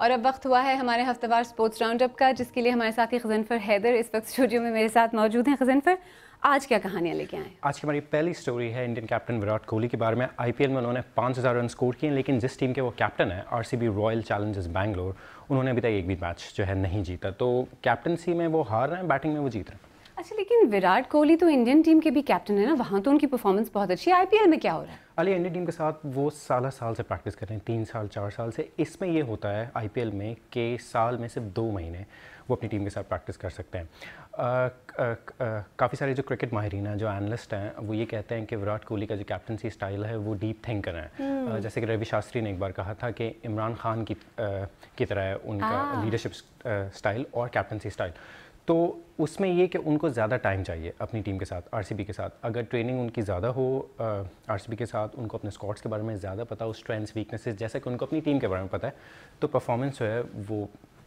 और अब वक्त हुआ है हमारे हफ्तेवार स्पोर्ट्स राउंडअप का जिसके लिए हमारे साथी खजनफर हैदर इस वक्त स्टूडियो में मेरे साथ मौजूद हैं खजनफर आज क्या कहानियाँ लेके आए आज की हमारी पहली स्टोरी है इंडियन कैप्टन विराट कोहली के बारे में आईपीएल में उन्होंने 5000 रन स्कोर किए लेकिन जिस टीम के वो कैप्टन है आरसीबी रॉयल चैलेंजर्स बैंगलोर उन्होंने अभी तक एक भी मैच जो है नहीं जीता तो कैप्टनसी में वो हार रहे हैं बैटिंग में वो जीत रहे हैं अच्छा लेकिन विराट कोहली तो इंडियन टीम के भी कैप्टन है ना वहाँ तो उनकी परफॉर्मेंस बहुत अच्छी है आईपीएल में क्या हो रहा है अली इंडियन टीम के साथ वो साल साल से प्रैक्टिस कर रहे हैं तीन साल चार साल से इसमें ये होता है आईपीएल में कि साल में सिर्फ दो महीने वो अपनी टीम के साथ प्रैक्टिस कर सकते हैं काफ़ी सारे जो क्रिकेट माहरीन हैं जो एनलिस्ट हैं वो ये कहते हैं कि विराट कोहली का जो कैप्टनसी स्टाइल है वो डीप थिंकर है जैसे कि रवि शास्त्री ने एक बार कहा था कि इमरान खान की की तरह है उनका लीडरशिप हाँ। स्टाइल और कैप्टनसी स्टाइल तो उसमें ये कि उनको ज़्यादा टाइम चाहिए अपनी टीम के साथ आरसीबी के साथ अगर ट्रेनिंग उनकी ज़्यादा हो आरसीबी के साथ उनको अपने स्कॉट्स के बारे में ज़्यादा पता हो स्ट्रेंथ्स वीकनेसेस जैसा कि उनको अपनी टीम के बारे में पता है तो परफॉर्मेंस जो है वो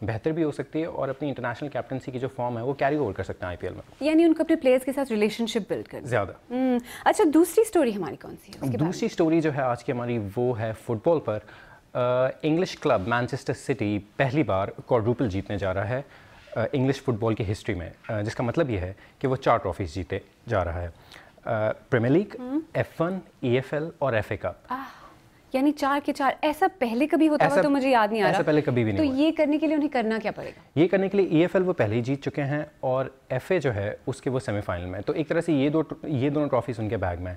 बेहतर भी हो सकती है और अपनी इंटरनेशनल कैप्टनसी की जो फॉर्म है वो कैरी ओवर कर सकते हैं आईपीएल में यानी उनको अपने प्लेयर्स के साथ रिलेशनशिप बिल्ड कर ज़्यादा हम्म, अच्छा दूसरी स्टोरी हमारी कौन सी है दूसरी स्टोरी जो है आज की हमारी वो है फुटबॉल पर इंग्लिश क्लब मैनचेस्टर सिटी पहली बार कॉड्रूपल जीतने जा रहा है इंग्लिश फुटबॉल की हिस्ट्री में जिसका मतलब ये है कि वो चार ट्रॉफीज जीते जा रहा है Premier League F one E F L और एफ ए कप यानी चार के चार ऐसा पहले कभी होता ऐसा, तो मुझे याद नहीं आ रहा ऐसा पहले कभी भी नहीं तो ये करने के लिए उन्हें करना क्या पड़ेगा ये करने के लिए ई एफ एल वो पहले ही जीत चुके हैं और एफ ए जो है उसके वो सेमीफाइनल में तो एक तरह से ये दो ये दोनों ट्रॉफीज उनके बैग में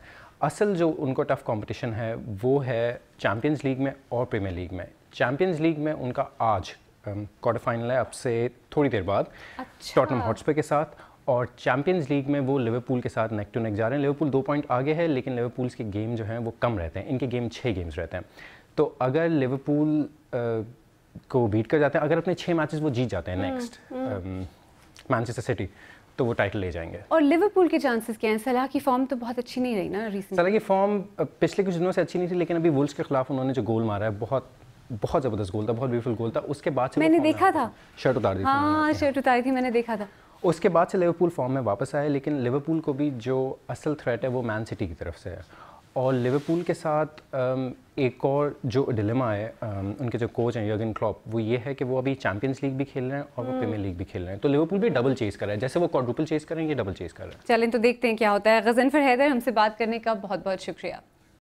असल जो उनको टफ कॉम्पिटिशन है वो है चैम्पियंस लीग में और प्रीमियर लीग में चैम्पियंस लीग में उनका आज क्वार्टर um, फाइनल है अब से थोड़ी देर बाद अच्छा। टॉटनम के साथ और चैंपियंस लीग में वो लिवरपूल के साथ नेक टू नेक जा रहे हैं लिवरपूल दो पॉइंट आगे है लेकिन लिवरपूल्स के गेम जो हैं वो कम रहते हैं इनके गेम छः गेम्स रहते हैं तो अगर लिवरपूल को बीट कर जाते हैं अगर अपने छः मैचेस वो जीत जाते हैं नेक्स्ट मैनचेस्टर सिटी तो वो टाइटल ले जाएंगे और लिवरपूल के चांसेस क्या हैं सलाह की फॉर्म तो बहुत अच्छी नहीं रही ना रिसेंट सलाह की फॉर्म पिछले कुछ दिनों से अच्छी नहीं थी लेकिन अभी वुल्स के खिलाफ उन्होंने जो गोल मारा है बहुत बहुत ज़बरदस्त गोल था बहुत ब्यूटीफुल गोल था उसके बाद मैंने देखा था शर्ट उतार दी हाँ शर्ट उतारी थी मैंने देखा था उसके बाद से लिवरपूल फॉर्म में वापस आए लेकिन लिवरपूल को भी जो असल थ्रेट है वो मैन सिटी की तरफ से है और लिवरपूल के साथ एक और जो डिलेमा है उनके जो कोच हैं यर्गन क्लॉप वो ये है कि वो अभी चैंपियंस लीग भी खेल रहे हैं और वो प्रीमियर हम्म। लीग भी खेल रहे हैं तो लिवरपूल भी डबल चेस कर रहा है जैसे वो क्वाड्रुपल चेस कर रहे हैं ये डबल चेस कर रहे हैं चलें तो देखते हैं क्या होता है गजनफर हैदर हमसे बात करने का बहुत बहुत शुक्रिया